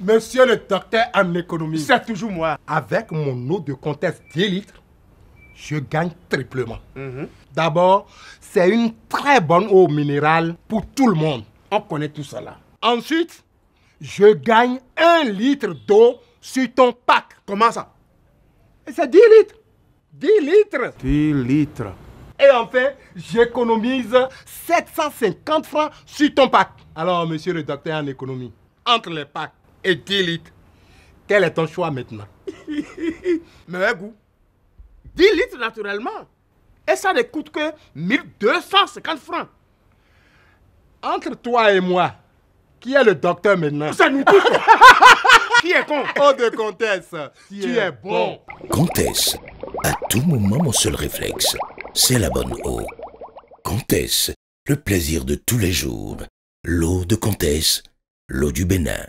Monsieur le docteur en économie. C'est toujours moi. Avec mon eau de comtesse 10 litres, je gagne triplement. Mhm. D'abord, c'est une très bonne eau minérale pour tout le monde. On connaît tout cela. Ensuite, je gagne 1 litre d'eau sur ton pack. Comment ça C'est 10 litres. 10 litres. 10 litres. Et enfin, j'économise 750 francs sur ton pack. Alors, monsieur le docteur en économie, entre les packs, et 10 litres. Quel est ton choix maintenant Mais goût, 10 litres naturellement. Et ça ne coûte que 1250 francs. Entre toi et moi, qui est le docteur maintenant Ça nous coûte. Qui est con Eau oh, de comtesse, tu, es bon. Comtesse, à tout moment, mon seul réflexe, c'est la bonne eau. Comtesse, le plaisir de tous les jours. L'eau de comtesse, l'eau du Bénin.